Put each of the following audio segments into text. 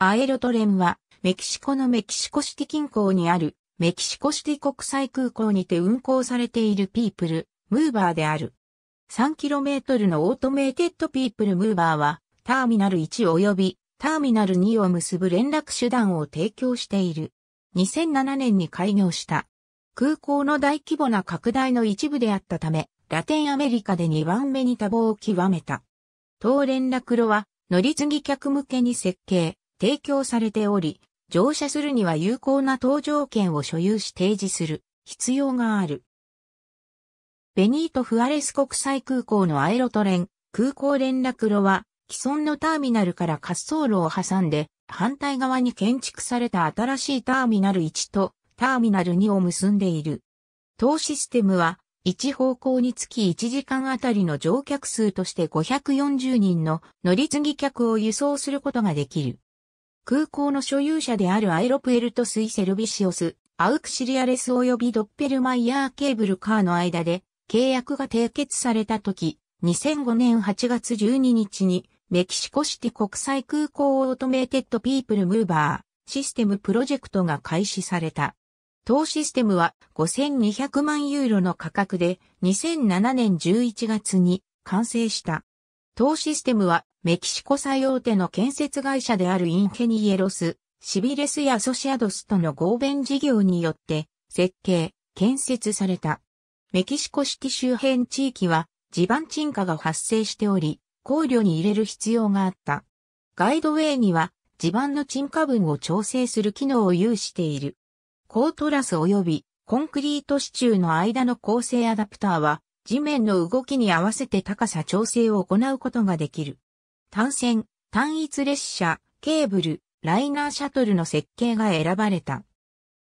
アエロトレンは、メキシコのメキシコシティ近郊にある、メキシコシティ国際空港にて運航されているピープル、ムーバーである。3km のオートメイテッドピープルムーバーは、ターミナル1及びターミナル2を結ぶ連絡手段を提供している。2007年に開業した。空港の大規模な拡大の一部であったため、ラテンアメリカで2番目に多忙を極めた。当連絡路は、乗り継ぎ客向けに設計、提供されており、乗車するには有効な搭乗券を所有し提示する必要がある。ベニート・フアレス国際空港のアエロトレン、空港連絡路は、既存のターミナルから滑走路を挟んで、反対側に建築された新しいターミナル1とターミナル2を結んでいる。当システムは、1方向につき1時間あたりの乗客数として540人の乗り継ぎ客を輸送することができる。空港の所有者であるアイロプエルトスイセルビシオス、アウクシリアレス及びドッペルマイヤーケーブルカーの間で契約が締結された時、2005年8月12日にメキシコシティ国際空港オートメーテッドピープルムーバーシステムプロジェクトが開始された。当システムは5200万ユーロの価格で2007年11月に完成した。当システムはメキシコ最大手の建設会社であるインヘニエロス、シビレスやソシアドスとの合弁事業によって設計、建設された。メキシコシティ周辺地域は地盤沈下が発生しており、考慮に入れる必要があった。ガイドウェイには地盤の沈下分を調整する機能を有している。コートラス及びコンクリート支柱の間の構成アダプターは地面の動きに合わせて高さ調整を行うことができる。単線、単一列車、ケーブル、ライナーシャトルの設計が選ばれた。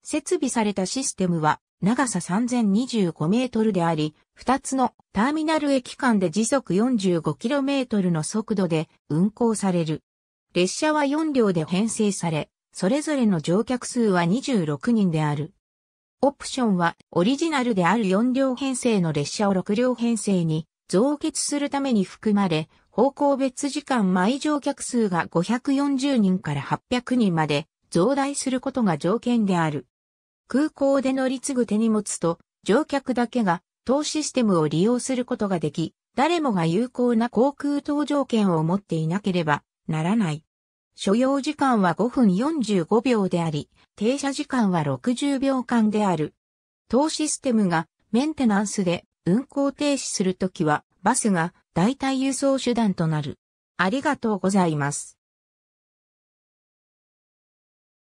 設備されたシステムは長さ3025メートルであり、2つのターミナル駅間で時速 45km の速度で運行される。列車は4両で編成され、それぞれの乗客数は26人である。オプションはオリジナルである4両編成の列車を6両編成に増結するために含まれ、方向別時間毎乗客数が540人から800人まで増大することが条件である。空港で乗り継ぐ手荷物と乗客だけが当システムを利用することができ、誰もが有効な航空搭乗券を持っていなければならない。所要時間は5分45秒であり、停車時間は60秒間である。当システムがメンテナンスで運行停止するときは、バスが代替輸送手段となる。ありがとうございます。